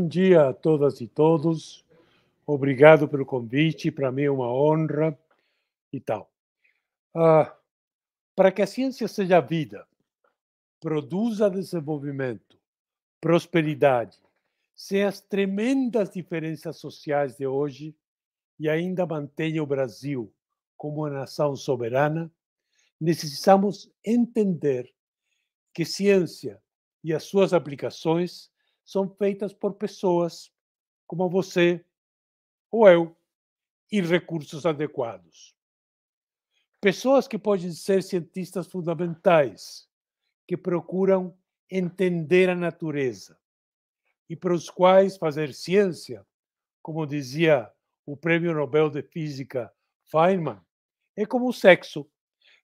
Bom dia a todas e todos. Obrigado pelo convite, para mim é uma honra e tal. Ah, para que a ciência seja vida, produza desenvolvimento, prosperidade, sem as tremendas diferenças sociais de hoje e ainda mantenha o Brasil como uma nação soberana, necessitamos entender que ciência e as suas aplicações são feitas por pessoas como você ou eu e recursos adequados. Pessoas que podem ser cientistas fundamentais, que procuram entender a natureza e para os quais fazer ciência, como dizia o Prêmio Nobel de Física Feynman, é como o sexo.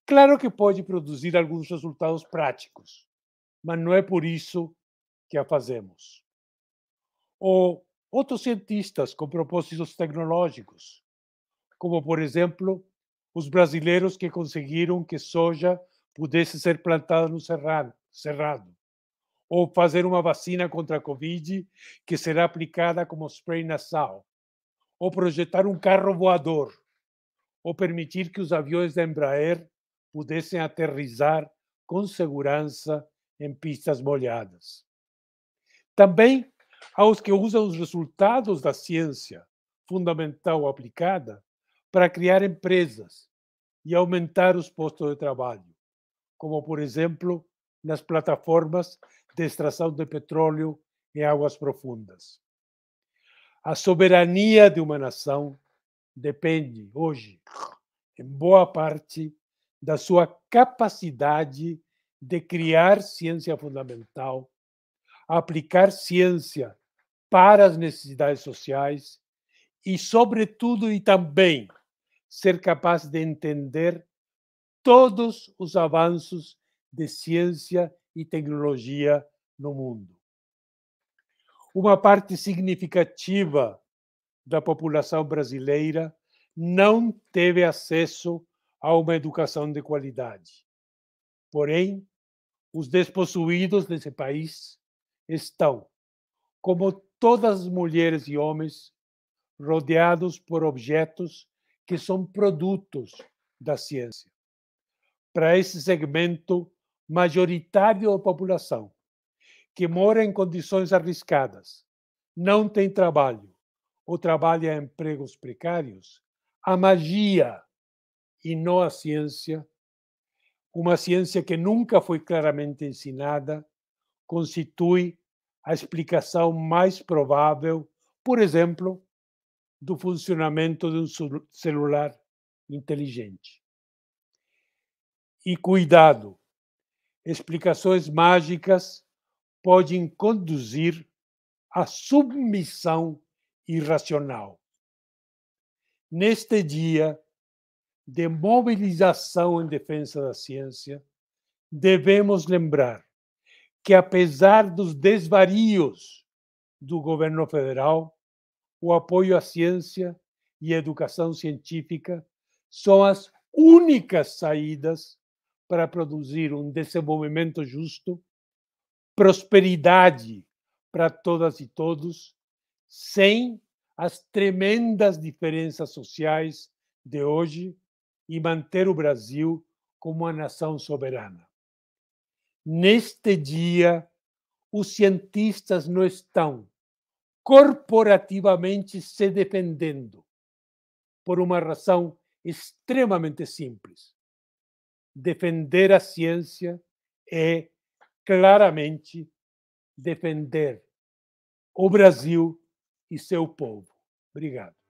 Claro que pode produzir alguns resultados práticos, mas não é por isso que a fazemos. Ou outros cientistas com propósitos tecnológicos, como, por exemplo, os brasileiros que conseguiram que soja pudesse ser plantada no cerrado, ou fazer uma vacina contra a Covid que será aplicada como spray nasal, ou projetar um carro voador, ou permitir que os aviões da Embraer pudessem aterrizar com segurança em pistas molhadas. Também aos que usam os resultados da ciência fundamental aplicada para criar empresas e aumentar os postos de trabalho, como, por exemplo, nas plataformas de extração de petróleo em águas profundas. A soberania de uma nação depende, hoje, em boa parte, da sua capacidade de criar ciência fundamental aplicar ciência para as necessidades sociais e, sobretudo e também, ser capaz de entender todos os avanços de ciência e tecnologia no mundo. Uma parte significativa da população brasileira não teve acesso a uma educação de qualidade. Porém, os despossuídos desse país estão, como todas as mulheres e homens, rodeados por objetos que são produtos da ciência. Para esse segmento majoritário da população, que mora em condições arriscadas, não tem trabalho ou trabalha em empregos precários, a magia e não a ciência, uma ciência que nunca foi claramente ensinada, constitui a explicação mais provável, por exemplo, do funcionamento de um celular inteligente. E cuidado, explicações mágicas podem conduzir à submissão irracional. Neste dia de mobilização em defesa da ciência, devemos lembrar que, apesar dos desvarios do governo federal, o apoio à ciência e à educação científica são as únicas saídas para produzir um desenvolvimento justo, prosperidade para todas e todos, sem as tremendas diferenças sociais de hoje e manter o Brasil como uma nação soberana. Neste dia, os cientistas não estão corporativamente se defendendo por uma razão extremamente simples. Defender a ciência é claramente defender o Brasil e seu povo. Obrigado.